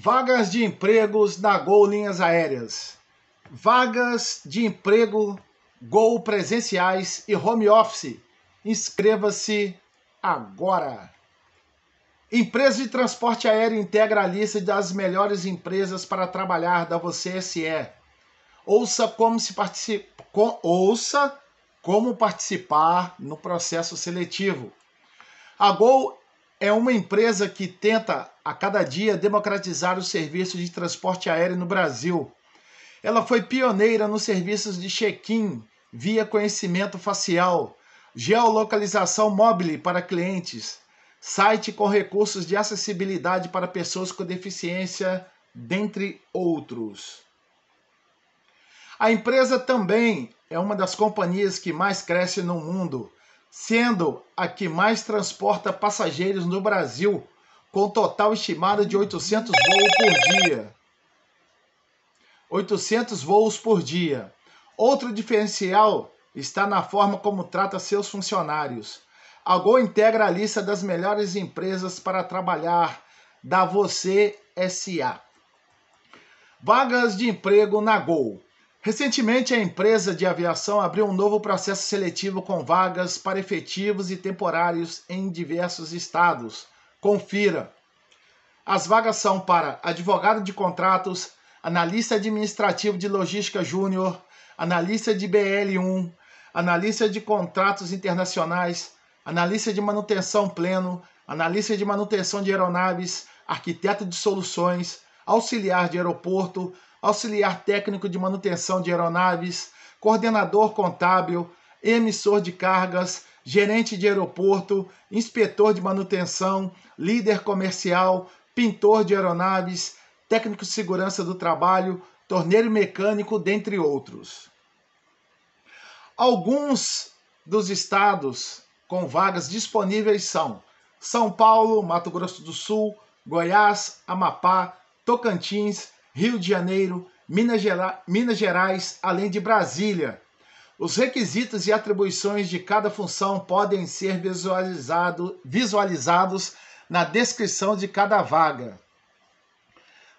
Vagas de empregos da Gol Linhas Aéreas. Vagas de emprego Gol presenciais e home office. Inscreva-se agora. Empresa de transporte aéreo integra a lista das melhores empresas para trabalhar da Você SE. Ouça como se participa, ouça como participar no processo seletivo. A Gol é uma empresa que tenta a cada dia democratizar os serviços de transporte aéreo no Brasil. Ela foi pioneira nos serviços de check-in via conhecimento facial, geolocalização móvel para clientes, site com recursos de acessibilidade para pessoas com deficiência, dentre outros. A empresa também é uma das companhias que mais cresce no mundo sendo a que mais transporta passageiros no Brasil, com total estimado de 800 voos por dia. 800 voos por dia. Outro diferencial está na forma como trata seus funcionários. A Gol integra a lista das melhores empresas para trabalhar da Você SA. Vagas de emprego na Gol. Recentemente, a empresa de aviação abriu um novo processo seletivo com vagas para efetivos e temporários em diversos estados. Confira. As vagas são para advogado de contratos, analista administrativo de logística júnior, analista de BL1, analista de contratos internacionais, analista de manutenção pleno, analista de manutenção de aeronaves, arquiteto de soluções, auxiliar de aeroporto, auxiliar técnico de manutenção de aeronaves, coordenador contábil, emissor de cargas, gerente de aeroporto, inspetor de manutenção, líder comercial, pintor de aeronaves, técnico de segurança do trabalho, torneiro mecânico, dentre outros. Alguns dos estados com vagas disponíveis são são Paulo, Mato Grosso do Sul, Goiás, Amapá, Tocantins, Rio de Janeiro, Minas, Gera Minas Gerais, além de Brasília. Os requisitos e atribuições de cada função podem ser visualizado, visualizados na descrição de cada vaga.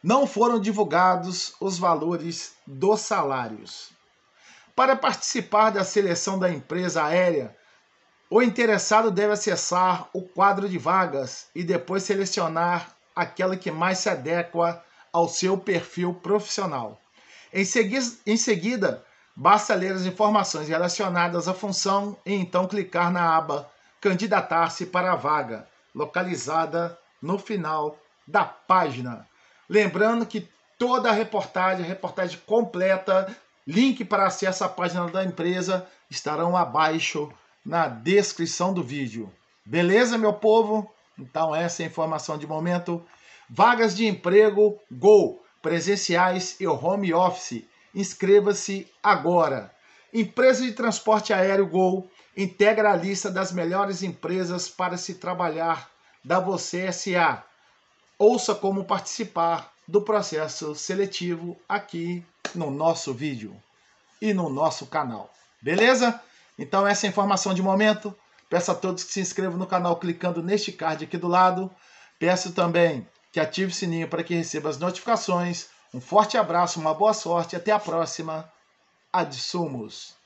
Não foram divulgados os valores dos salários. Para participar da seleção da empresa aérea, o interessado deve acessar o quadro de vagas e depois selecionar aquela que mais se adequa ao seu perfil profissional. Em seguida, em seguida, basta ler as informações relacionadas à função e então clicar na aba Candidatar-se para a vaga, localizada no final da página. Lembrando que toda a reportagem, reportagem completa, link para acesso à página da empresa estarão abaixo na descrição do vídeo. Beleza, meu povo? Então, essa é a informação de momento. Vagas de emprego Gol, presenciais e home office. Inscreva-se agora. Empresa de transporte aéreo Gol integra a lista das melhores empresas para se trabalhar da Você SA. Ouça como participar do processo seletivo aqui no nosso vídeo e no nosso canal. Beleza? Então essa é a informação de momento. Peço a todos que se inscrevam no canal clicando neste card aqui do lado. Peço também que ative o sininho para que receba as notificações. Um forte abraço, uma boa sorte, e até a próxima. Adsumos!